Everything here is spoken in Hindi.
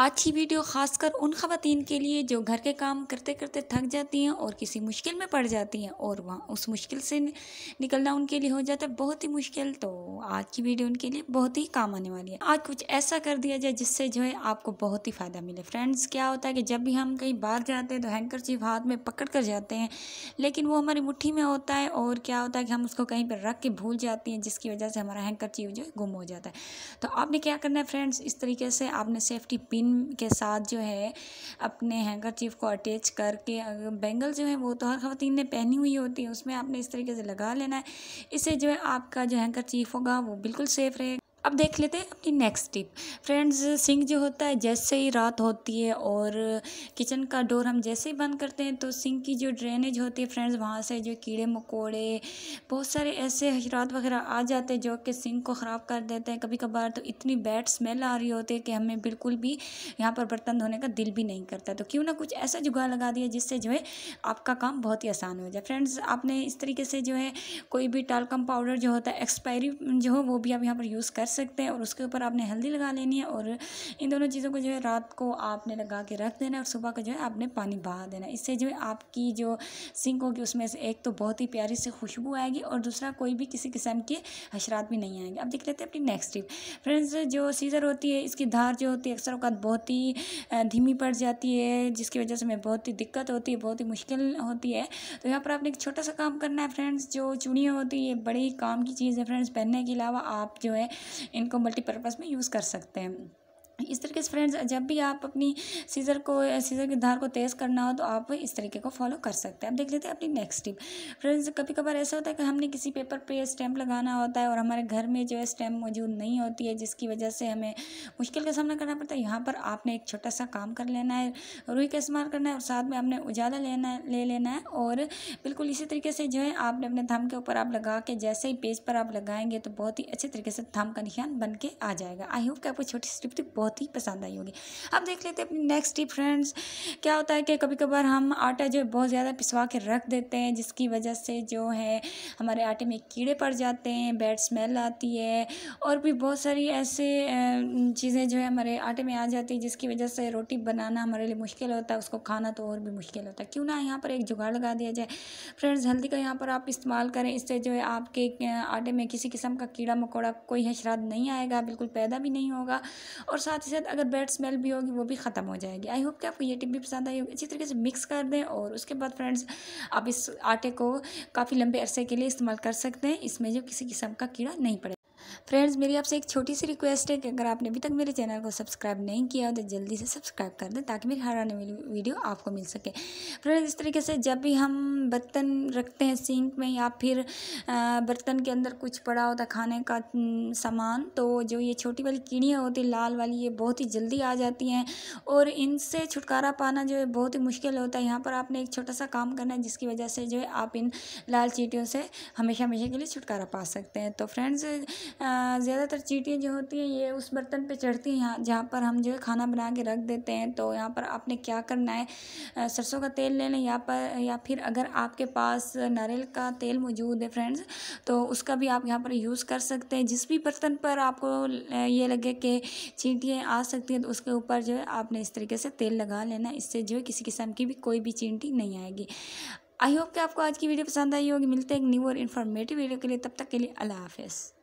आज की वीडियो खासकर उन खातन के लिए जो घर के काम करते करते थक जाती हैं और किसी मुश्किल में पड़ जाती हैं और वहाँ उस मुश्किल से निकलना उनके लिए हो जाता है बहुत ही मुश्किल तो आज की वीडियो उनके लिए बहुत ही काम आने वाली है आज कुछ ऐसा कर दिया जाए जिससे जो है आपको बहुत ही फ़ायदा मिले फ्रेंड्स क्या होता है कि जब भी हम कहीं बाहर जाते हैं तो हैंड हाथ में पकड़ कर जाते हैं लेकिन वो हमारी मुठ्ठी में होता है और क्या होता है कि हम उसको कहीं पर रख के भूल जाती हैं जिसकी वजह से हमारा हैंड जो है गुम हो जाता है तो आपने क्या करना है फ्रेंड्स इस तरीके से आपने सेफ्टी पिन पिन के साथ जो है अपने चीफ को अटैच करके अगर बैंगल जो है वो तो हर खातन ने पहनी हुई होती है उसमें आपने इस तरीके से लगा लेना है इससे जो है आपका जो हैंकर चीफ होगा वो बिल्कुल सेफ़ रहेगा अब देख लेते हैं अपनी नेक्स्ट टिप फ्रेंड्स सिंक जो होता है जैसे ही रात होती है और किचन का डोर हम जैसे ही बंद करते हैं तो सिंक की जो ड्रेनेज होती है फ्रेंड्स वहाँ से जो कीड़े मकोड़े बहुत सारे ऐसे हजरात वगैरह आ जाते हैं जो कि सिंक को ख़राब कर देते हैं कभी कभार तो इतनी बैड स्मेल आ रही होती है कि हमें बिल्कुल भी यहाँ पर बर्तन धोने का दिल भी नहीं करता तो क्यों ना कुछ ऐसा जुगा लगा दिया जिससे जो है आपका काम बहुत ही आसान हो जाए फ्रेंड्स आपने इस तरीके से जो है कोई भी टालकम पाउडर जो होता है एक्सपायरी जो हो वो भी आप यहाँ पर यूज़ कर सकते हैं और उसके ऊपर आपने हल्दी लगा लेनी है और इन दोनों चीज़ों को जो है रात को आपने लगा के रख देना और सुबह का जो है आपने पानी बहा देना इससे जो है आपकी जो सिंक होगी उसमें से एक तो बहुत ही प्यारी से खुशबू आएगी और दूसरा कोई भी किसी किस्म के हशरात भी नहीं आएंगे अब देख लेते हैं अपनी नेक्स्ट टिप फ्रेंड्स जो सीज़र होती है इसकी धार जो होती है अक्सर अवकात बहुत ही धीमी पड़ जाती है जिसकी वजह से हमें बहुत ही दिक्कत होती है बहुत ही मुश्किल होती है तो यहाँ पर आपने एक छोटा सा काम करना है फ्रेंड्स जो चूड़ियाँ होती है ये बड़ी काम की चीज़ है फ्रेंड्स पहनने के अलावा आप जो है इनको मल्टीपर्पज़ में यूज़ कर सकते हैं इस तरीके से फ्रेंड्स जब भी आप अपनी सीज़र को सीज़र की धार को तेज़ करना हो तो आप इस तरीके को फॉलो कर सकते हैं अब देख लेते हैं अपनी नेक्स्ट टिप फ्रेंड्स कभी कभार ऐसा होता है कि हमने किसी पेपर पे स्टैम्प लगाना होता है और हमारे घर में जो है स्टैम्प मौजूद नहीं होती है जिसकी वजह से हमें मुश्किल का सामना करना पड़ता है यहाँ पर आपने एक छोटा सा काम कर लेना है रुई का इस्तेमाल करना है और साथ में आपने उजाला लेना ले लेना है और बिल्कुल इसी तरीके से जो है आपने अपने थम के ऊपर आप लगा के जैसे ही पेज पर आप लगाएंगे तो बहुत ही अच्छे तरीके से थम का निशान बन के आ जाएगा आई होप कि आपको छोटी सी टिप बहुत बहुत ही पसंद आई होगी अब देख लेते हैं अपनी नेक्स्ट टिप फ्रेंड्स क्या होता है कि कभी कभार हम आटा जो है बहुत ज़्यादा पिसवा के रख देते हैं जिसकी वजह से जो है हमारे आटे में कीड़े पड़ जाते हैं बैड स्मेल आती है और भी बहुत सारी ऐसे चीज़ें जो है हमारे आटे में आ जाती है जिसकी वजह से रोटी बनाना हमारे लिए मुश्किल होता है उसको खाना तो और भी मुश्किल होता है क्यों ना यहाँ पर एक जुगाड़ लगा दिया जाए फ्रेंड्स हल्दी का यहाँ पर आप इस्तेमाल करें इससे जो है आपके आटे में किसी किस्म का कीड़ा मकोड़ा कोई हशरात नहीं आएगा बिल्कुल पैदा भी नहीं होगा और साथ साथ ही साथ अगर बैड स्मेल भी होगी वो भी ख़त्म हो जाएगी आई होप कि आपको ये टिप भी पसंद आई होगी अच्छी तरीके से मिक्स कर दें और उसके बाद फ्रेंड्स आप इस आटे को काफ़ी लंबे अरसे के लिए इस्तेमाल कर सकते हैं इसमें जो किसी किस्म का कीड़ा नहीं पड़ेगा फ्रेंड्स मेरी आपसे एक छोटी सी रिक्वेस्ट है कि अगर आपने अभी तक मेरे चैनल को सब्सक्राइब नहीं किया हो तो जल्दी से सब्सक्राइब कर दें ताकि मेरी हर आने वाली वीडियो आपको मिल सके फ्रेंड्स इस तरीके से जब भी हम बर्तन रखते हैं सिंक में या फिर बर्तन के अंदर कुछ पड़ा होता खाने का सामान तो जो ये छोटी वाली कीड़ियाँ होती लाल वाली ये बहुत ही जल्दी आ जाती हैं और इनसे छुटकारा पाना जो है बहुत ही मुश्किल होता है यहाँ पर आपने एक छोटा सा काम करना है जिसकी वजह से जो है आप इन लाल चीटियों से हमेशा हमेशा के लिए छुटकारा पा सकते हैं तो फ्रेंड्स ज़्यादातर चींटियाँ जो होती हैं ये उस बर्तन पे चढ़ती हैं हाँ, जहाँ पर हम जो है खाना बना के रख देते हैं तो यहाँ पर आपने क्या करना है सरसों का तेल ले लें या पर या फिर अगर आपके पास नारियल का तेल मौजूद है फ्रेंड्स तो उसका भी आप यहाँ पर यूज़ कर सकते हैं जिस भी बर्तन पर आपको ये लगे कि चींटियाँ आ सकती हैं तो उसके ऊपर जो है आपने इस तरीके से तेल लगा लेना इससे जो है किसी किस्म की भी कोई भी चींटी नहीं आएगी आई होप कि आपको आज की वीडियो पसंद आई होगी मिलते हैं एक न्यू और इन्फॉर्मेटिव वीडियो के लिए तब तक के लिए अल्लाह हाफिज़